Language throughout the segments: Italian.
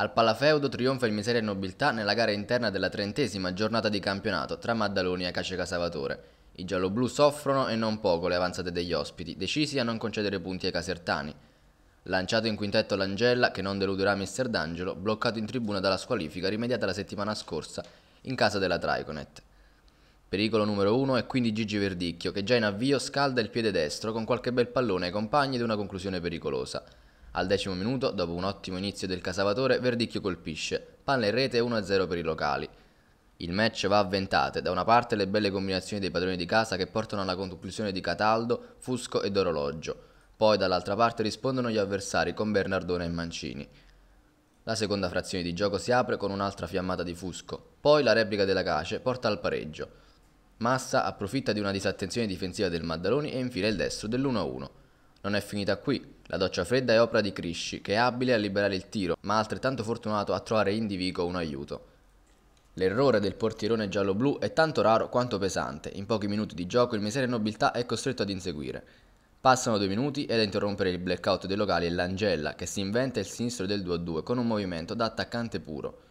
Al Palafeudo trionfa il Miseria e Nobiltà nella gara interna della trentesima giornata di campionato tra Maddaloni e Caceca Savatore. I gialloblu soffrono e non poco le avanzate degli ospiti, decisi a non concedere punti ai casertani. Lanciato in quintetto l'Angella, che non deluderà Mister D'Angelo, bloccato in tribuna dalla squalifica rimediata la settimana scorsa in casa della Triconet. Pericolo numero 1 è quindi Gigi Verdicchio, che già in avvio scalda il piede destro con qualche bel pallone ai compagni ed una conclusione pericolosa. Al decimo minuto, dopo un ottimo inizio del Casavatore, Verdicchio colpisce. Palla in rete 1-0 per i locali. Il match va a ventate, da una parte le belle combinazioni dei padroni di casa che portano alla conclusione di Cataldo, Fusco ed Orologio, poi dall'altra parte rispondono gli avversari con Bernardone e Mancini. La seconda frazione di gioco si apre con un'altra fiammata di Fusco, poi la replica della Cace porta al pareggio. Massa approfitta di una disattenzione difensiva del Maddaloni e infila il destro dell'1-1. Non è finita qui. La doccia fredda è opera di Crisci, che è abile a liberare il tiro, ma altrettanto fortunato a trovare in Divico un aiuto. L'errore del portierone giallo-blu è tanto raro quanto pesante. In pochi minuti di gioco il miseria nobiltà è costretto ad inseguire. Passano due minuti ed a interrompere il blackout dei locali è l'Angella, che si inventa il sinistro del 2-2 con un movimento da attaccante puro.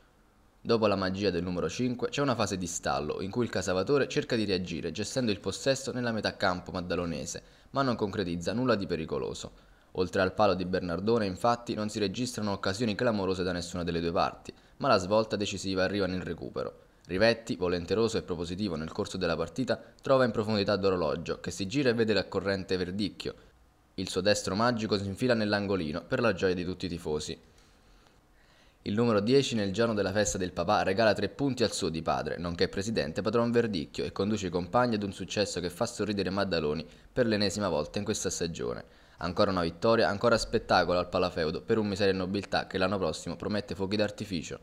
Dopo la magia del numero 5 c'è una fase di stallo in cui il Casavatore cerca di reagire gestendo il possesso nella metà campo maddalonese, ma non concretizza nulla di pericoloso. Oltre al palo di Bernardone infatti non si registrano occasioni clamorose da nessuna delle due parti, ma la svolta decisiva arriva nel recupero. Rivetti, volenteroso e propositivo nel corso della partita, trova in profondità d'orologio che si gira e vede la corrente Verdicchio. Il suo destro magico si infila nell'angolino per la gioia di tutti i tifosi, il numero 10 nel giorno della festa del papà regala tre punti al suo di padre, nonché presidente Padron Verdicchio e conduce i compagni ad un successo che fa sorridere Maddaloni per l'ennesima volta in questa stagione. Ancora una vittoria, ancora spettacolo al Palafeudo per un miseria nobiltà che l'anno prossimo promette fuochi d'artificio.